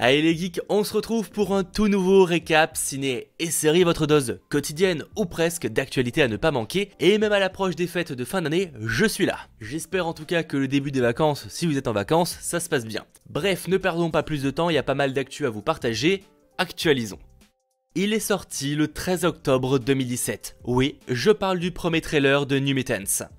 Allez les geeks, on se retrouve pour un tout nouveau récap ciné et série, votre dose quotidienne ou presque d'actualité à ne pas manquer, et même à l'approche des fêtes de fin d'année, je suis là. J'espère en tout cas que le début des vacances, si vous êtes en vacances, ça se passe bien. Bref, ne perdons pas plus de temps, il y a pas mal d'actu à vous partager, actualisons. Il est sorti le 13 octobre 2017. Oui, je parle du premier trailer de New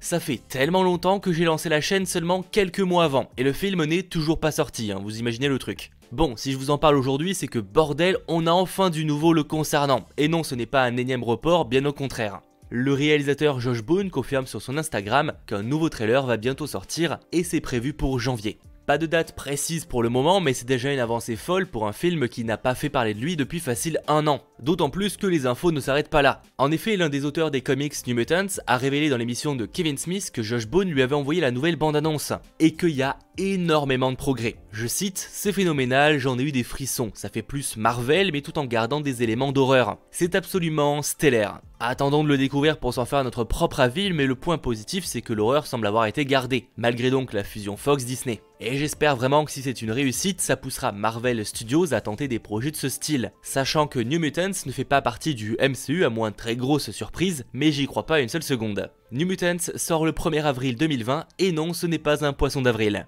Ça fait tellement longtemps que j'ai lancé la chaîne seulement quelques mois avant, et le film n'est toujours pas sorti, hein, vous imaginez le truc. Bon, si je vous en parle aujourd'hui, c'est que bordel, on a enfin du nouveau le concernant. Et non, ce n'est pas un énième report, bien au contraire. Le réalisateur Josh Boone confirme sur son Instagram qu'un nouveau trailer va bientôt sortir et c'est prévu pour janvier. Pas de date précise pour le moment, mais c'est déjà une avancée folle pour un film qui n'a pas fait parler de lui depuis facile un an. D'autant plus que les infos ne s'arrêtent pas là. En effet, l'un des auteurs des comics New Mutants a révélé dans l'émission de Kevin Smith que Josh Bone lui avait envoyé la nouvelle bande-annonce, et qu'il y a énormément de progrès. Je cite, c'est phénoménal, j'en ai eu des frissons, ça fait plus Marvel mais tout en gardant des éléments d'horreur. C'est absolument stellaire. Attendons de le découvrir pour s'en faire notre propre avis, mais le point positif c'est que l'horreur semble avoir été gardée, malgré donc la fusion Fox-Disney. Et j'espère vraiment que si c'est une réussite, ça poussera Marvel Studios à tenter des projets de ce style, sachant que New Mutants Mutants ne fait pas partie du MCU à moins très grosse surprise, mais j'y crois pas une seule seconde. New Mutants sort le 1er avril 2020 et non, ce n'est pas un poisson d'avril.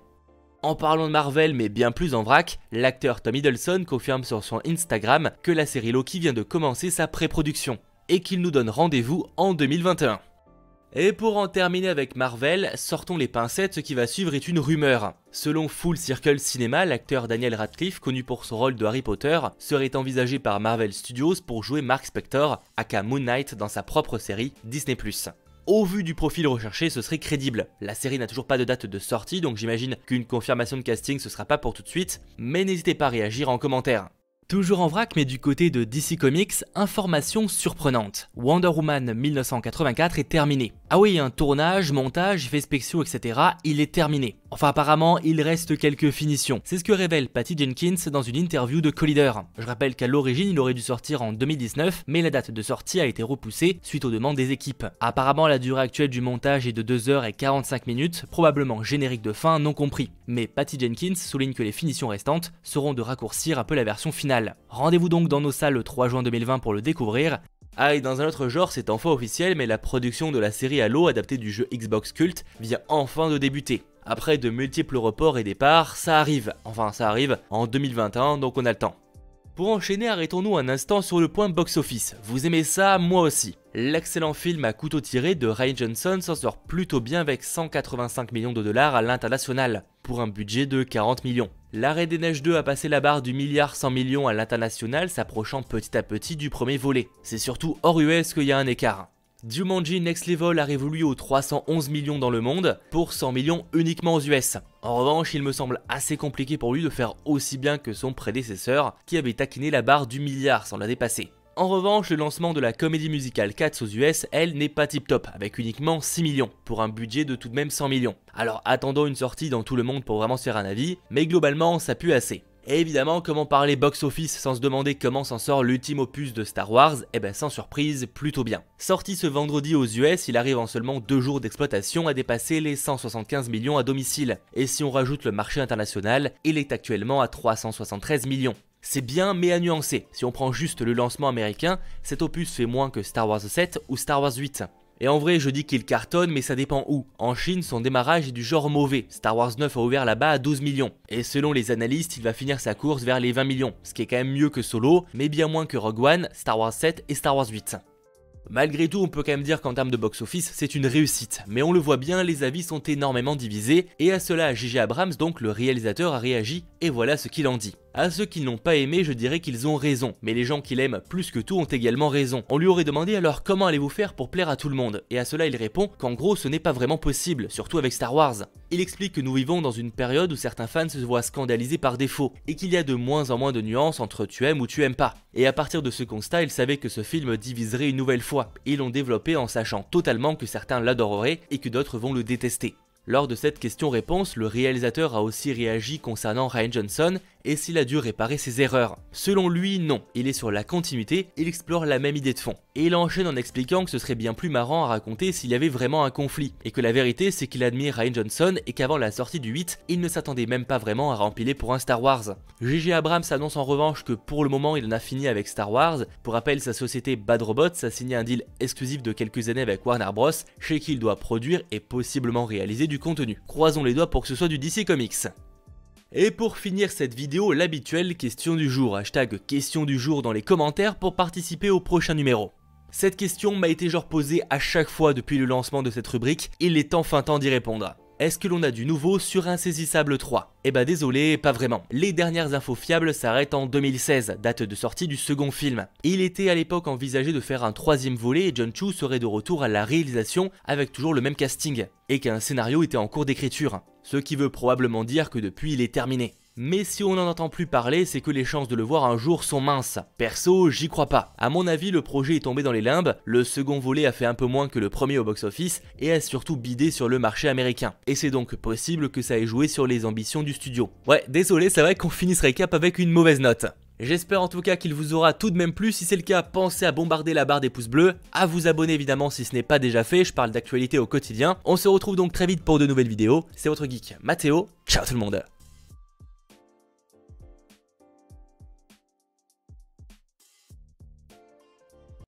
En parlant de Marvel, mais bien plus en vrac, l'acteur Tom Hiddleston confirme sur son Instagram que la série Loki vient de commencer sa pré-production et qu'il nous donne rendez-vous en 2021. Et pour en terminer avec Marvel, sortons les pincettes, ce qui va suivre est une rumeur. Selon Full Circle Cinema, l'acteur Daniel Radcliffe, connu pour son rôle de Harry Potter, serait envisagé par Marvel Studios pour jouer Mark Spector, aka Moon Knight, dans sa propre série Disney+. Au vu du profil recherché, ce serait crédible. La série n'a toujours pas de date de sortie, donc j'imagine qu'une confirmation de casting ce sera pas pour tout de suite, mais n'hésitez pas à réagir en commentaire. Toujours en vrac, mais du côté de DC Comics, information surprenante. Wonder Woman 1984 est terminée. Ah oui, un tournage, montage, effets spéciaux, etc. Il est terminé. Enfin apparemment, il reste quelques finitions. C'est ce que révèle Patty Jenkins dans une interview de Collider. Je rappelle qu'à l'origine, il aurait dû sortir en 2019, mais la date de sortie a été repoussée suite aux demandes des équipes. Apparemment, la durée actuelle du montage est de 2h45 minutes, probablement générique de fin non compris. Mais Patty Jenkins souligne que les finitions restantes seront de raccourcir un peu la version finale. Rendez-vous donc dans nos salles le 3 juin 2020 pour le découvrir, ah et dans un autre genre, c'est enfin officiel, mais la production de la série Halo adaptée du jeu Xbox Cult vient enfin de débuter. Après de multiples reports et départs, ça arrive, enfin ça arrive en 2021, donc on a le temps. Pour enchaîner, arrêtons-nous un instant sur le point box-office. Vous aimez ça, moi aussi. L'excellent film à couteau tiré de Ray Johnson s'en sort plutôt bien avec 185 millions de dollars à l'international, pour un budget de 40 millions. L'arrêt des neiges 2 a passé la barre du milliard 100 millions à l'international, s'approchant petit à petit du premier volet. C'est surtout hors US qu'il y a un écart. Jumanji Next Level a révolu aux 311 millions dans le monde, pour 100 millions uniquement aux US. En revanche, il me semble assez compliqué pour lui de faire aussi bien que son prédécesseur, qui avait taquiné la barre du milliard sans la dépasser. En revanche, le lancement de la comédie musicale Cats aux US, elle, n'est pas tip top, avec uniquement 6 millions, pour un budget de tout de même 100 millions. Alors attendons une sortie dans tout le monde pour vraiment se faire un avis, mais globalement ça pue assez. Et évidemment, comment parler box-office sans se demander comment s'en sort l'ultime opus de Star Wars Eh ben sans surprise, plutôt bien. Sorti ce vendredi aux US, il arrive en seulement deux jours d'exploitation à dépasser les 175 millions à domicile. Et si on rajoute le marché international, il est actuellement à 373 millions. C'est bien mais à nuancer, si on prend juste le lancement américain, cet opus fait moins que Star Wars 7 ou Star Wars 8. Et en vrai, je dis qu'il cartonne, mais ça dépend où. En Chine, son démarrage est du genre mauvais. Star Wars 9 a ouvert là-bas à 12 millions. Et selon les analystes, il va finir sa course vers les 20 millions, ce qui est quand même mieux que Solo, mais bien moins que Rogue One, Star Wars 7 et Star Wars 8. Malgré tout, on peut quand même dire qu'en termes de box-office, c'est une réussite. Mais on le voit bien, les avis sont énormément divisés, et à cela, J.J. Abrams, donc le réalisateur, a réagi, et voilà ce qu'il en dit. À ceux qui n'ont pas aimé, je dirais qu'ils ont raison, mais les gens qui l'aiment plus que tout ont également raison. On lui aurait demandé alors comment allez-vous faire pour plaire à tout le monde, et à cela il répond qu'en gros ce n'est pas vraiment possible, surtout avec Star Wars. Il explique que nous vivons dans une période où certains fans se voient scandalisés par défaut, et qu'il y a de moins en moins de nuances entre tu aimes ou tu aimes pas. Et à partir de ce constat, il savait que ce film diviserait une nouvelle fois, et l'ont développé en sachant totalement que certains l'adoreraient et que d'autres vont le détester. Lors de cette question-réponse, le réalisateur a aussi réagi concernant Ryan Johnson et s'il a dû réparer ses erreurs. Selon lui, non, il est sur la continuité, il explore la même idée de fond. Et il enchaîne en expliquant que ce serait bien plus marrant à raconter s'il y avait vraiment un conflit, et que la vérité c'est qu'il admire Ryan Johnson et qu'avant la sortie du 8, il ne s'attendait même pas vraiment à rempiler pour un Star Wars. J.J. Abrams annonce en revanche que pour le moment il en a fini avec Star Wars, pour rappel sa société Bad Robots a signé un deal exclusif de quelques années avec Warner Bros, chez qui il doit produire et possiblement réaliser du contenu. Croisons les doigts pour que ce soit du DC Comics. Et pour finir cette vidéo, l'habituelle question du jour, hashtag question du jour dans les commentaires pour participer au prochain numéro. Cette question m'a été genre posée à chaque fois depuis le lancement de cette rubrique, il est enfin temps d'y répondre. Est-ce que l'on a du nouveau sur Insaisissable 3 Eh bah désolé, pas vraiment. Les dernières infos fiables s'arrêtent en 2016, date de sortie du second film. Il était à l'époque envisagé de faire un troisième volet et John Chu serait de retour à la réalisation avec toujours le même casting, et qu'un scénario était en cours d'écriture. Ce qui veut probablement dire que depuis il est terminé. Mais si on n'en entend plus parler, c'est que les chances de le voir un jour sont minces. Perso, j'y crois pas. À mon avis, le projet est tombé dans les limbes, le second volet a fait un peu moins que le premier au box-office et a surtout bidé sur le marché américain. Et c'est donc possible que ça ait joué sur les ambitions du studio. Ouais, désolé, c'est vrai qu'on finit ce récap avec une mauvaise note. J'espère en tout cas qu'il vous aura tout de même plu. Si c'est le cas, pensez à bombarder la barre des pouces bleus, à vous abonner évidemment si ce n'est pas déjà fait. Je parle d'actualité au quotidien. On se retrouve donc très vite pour de nouvelles vidéos. C'est votre geek Mathéo. Ciao tout le monde.